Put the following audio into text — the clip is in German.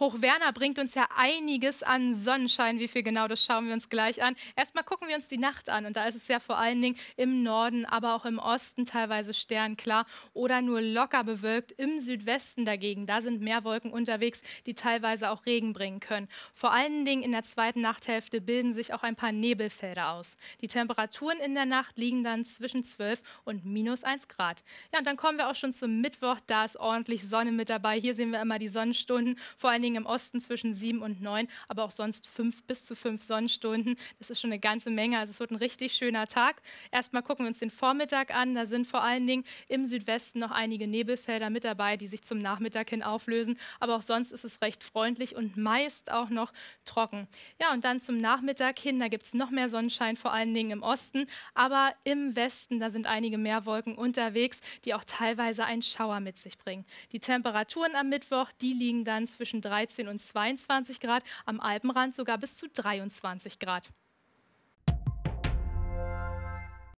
Hoch bringt uns ja einiges an Sonnenschein. Wie viel genau, das schauen wir uns gleich an. Erstmal gucken wir uns die Nacht an. Und da ist es ja vor allen Dingen im Norden, aber auch im Osten teilweise sternklar oder nur locker bewölkt. Im Südwesten dagegen, da sind mehr Wolken unterwegs, die teilweise auch Regen bringen können. Vor allen Dingen in der zweiten Nachthälfte bilden sich auch ein paar Nebelfelder aus. Die Temperaturen in der Nacht liegen dann zwischen 12 und minus 1 Grad. Ja, und dann kommen wir auch schon zum Mittwoch. Da ist ordentlich Sonne mit dabei. Hier sehen wir immer die Sonnenstunden, vor allen Dingen im Osten zwischen sieben und neun, aber auch sonst fünf bis zu fünf Sonnenstunden. Das ist schon eine ganze Menge. Also es wird ein richtig schöner Tag. Erstmal gucken wir uns den Vormittag an. Da sind vor allen Dingen im Südwesten noch einige Nebelfelder mit dabei, die sich zum Nachmittag hin auflösen. Aber auch sonst ist es recht freundlich und meist auch noch trocken. Ja, und dann zum Nachmittag hin, da gibt es noch mehr Sonnenschein, vor allen Dingen im Osten. Aber im Westen, da sind einige Meerwolken unterwegs, die auch teilweise einen Schauer mit sich bringen. Die Temperaturen am Mittwoch, die liegen dann zwischen 3 13 und 22 Grad, am Alpenrand sogar bis zu 23 Grad.